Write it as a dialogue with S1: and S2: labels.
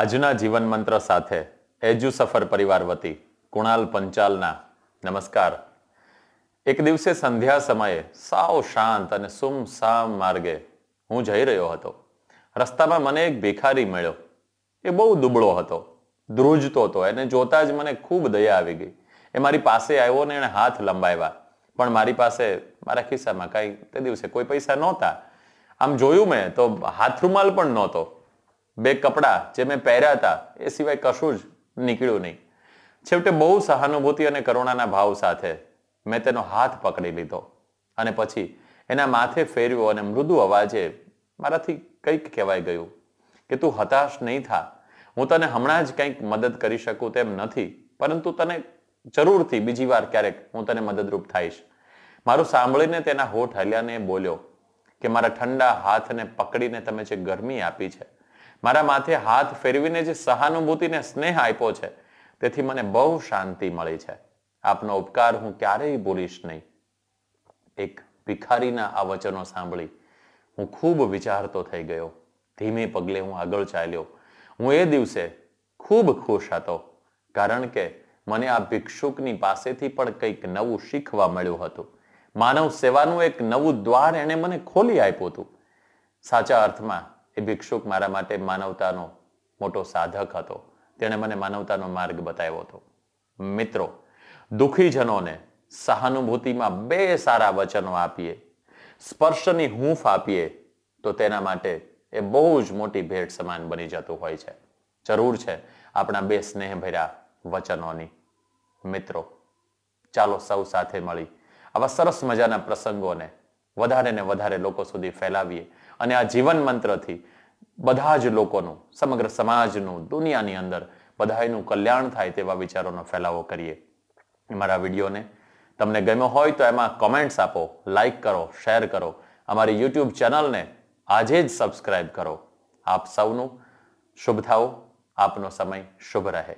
S1: આજના જીવન મંત્ર સાથે એજુ સફર પરિવાર વતી કુણાલ પંચાલના નમસ્કાર એક દિવસે સંધ્યા સમયે સાવ શાંત અને સુમસામ માર્ગે હું જઈ રહ્યો હતો રસ્તામાં મને એક ભિખારી મળ્યો એ બહુ દુબળો હતો ધ્રુજતો હતો એને જોતા જ મને ખૂબ દયા આવી ગઈ એ મારી પાસે આવ્યો ને એણે હાથ લંબાવ્યા પણ મારી પાસે મારા ખિસ્સામાં કાંઈ તે દિવસે કોઈ પૈસા નહોતા આમ જોયું મેં તો હાથરૂમાલ પણ નહોતો બે કપડાં જે મેં પહેર્યા હતા એ સિવાય કશું જ નીકળ્યું નહીં છેવટે બહુ સહાનુભૂતિ અને કરુણાના ભાવ સાથે મેં તેનો હાથ પકડી લીધો અને પછી એના માથે ફેરવ્યો અને મૃદુ અવાજે મારાથી કંઈક કહેવાય ગયું કે તું હતાશ નહીં થા હું તને હમણાં જ કંઈક મદદ કરી શકું તેમ નથી પરંતુ તને જરૂરથી બીજી વાર ક્યારેક હું તને મદદરૂપ થઈશ મારું સાંભળીને તેના હોઠ હલ્યાને બોલ્યો કે મારા ઠંડા હાથને પકડીને તમે જે ગરમી આપી છે મારા માથે હાથ ફેરવીને જે સહાનુભૂતિને સ્નેહ આપ્યો છે તેથી મને બહુ શાંતિ મળી છે આપનો ઉપકાર હું ક્યારેય ભૂલીશ નહીં એક ભિખારીના આ વચનો સાંભળી હું ખૂબ વિચારતો થઈ ગયો ધીમે પગલે હું આગળ ચાલ્યો હું એ દિવસે ખૂબ ખુશ હતો કારણ કે મને આ ભિક્ષુકની પાસેથી પણ કંઈક નવું શીખવા મળ્યું હતું માનવ સેવાનું એક નવું દ્વાર એણે મને ખોલી આપ્યું હતું સાચા અર્થમાં એ ભિક્ષુક મારા માટે માનવતાનો મોટો સાધક હતો તેણે મને માનવતાનો માર્ગ બતાવ્યો હતો મિત્રો દુઃખીજનોને સહાનુભૂતિમાં બે સારા વચનો આપીએ સ્પર્શની હૂંફ આપીએ તો તેના માટે એ બહુ જ મોટી ભેટ સમાન બની જતું હોય છે જરૂર છે આપણા બે સ્નેહભર્યા વચનોની મિત્રો ચાલો સૌ સાથે મળી આવા સરસ મજાના પ્રસંગોને વધારે ને વધારે લોકો સુધી ફેલાવીએ અને આ જીવન મંત્રથી બધા જ લોકોનું સમગ્ર સમાજનું દુનિયાની અંદર બધાનું કલ્યાણ થાય તેવા વિચારોનો ફેલાવો કરીએ મારા વિડીયોને તમને ગમ્યો હોય તો એમાં કોમેન્ટ્સ આપો લાઈક કરો શેર કરો અમારી યુટ્યુબ ચેનલને આજે જ સબસ્ક્રાઈબ કરો આપ સૌનું શુભ થાઓ આપનો સમય શુભ રહે